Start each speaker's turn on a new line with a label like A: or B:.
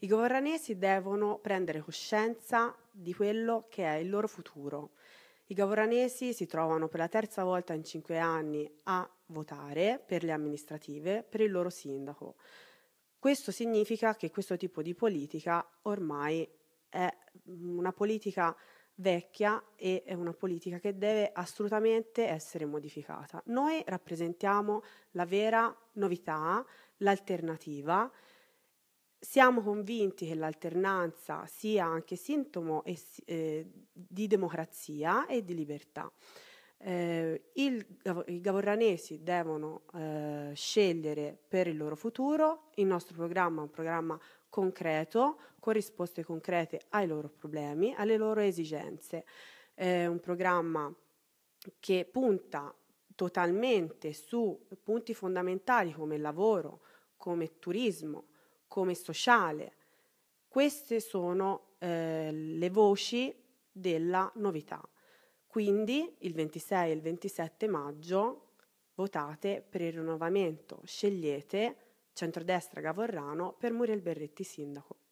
A: I governanesi devono prendere coscienza di quello che è il loro futuro. I governanesi si trovano per la terza volta in cinque anni a votare per le amministrative, per il loro sindaco. Questo significa che questo tipo di politica ormai è una politica vecchia e è una politica che deve assolutamente essere modificata. Noi rappresentiamo la vera novità, l'alternativa siamo convinti che l'alternanza sia anche sintomo eh, di democrazia e di libertà. Eh, il, I gavorranesi devono eh, scegliere per il loro futuro, il nostro programma è un programma concreto, con risposte concrete ai loro problemi, alle loro esigenze. È un programma che punta totalmente su punti fondamentali come lavoro, come turismo, come sociale. Queste sono eh, le voci della novità. Quindi il 26 e il 27 maggio votate per il rinnovamento, scegliete centrodestra Gavorrano per Muriel Berretti sindaco.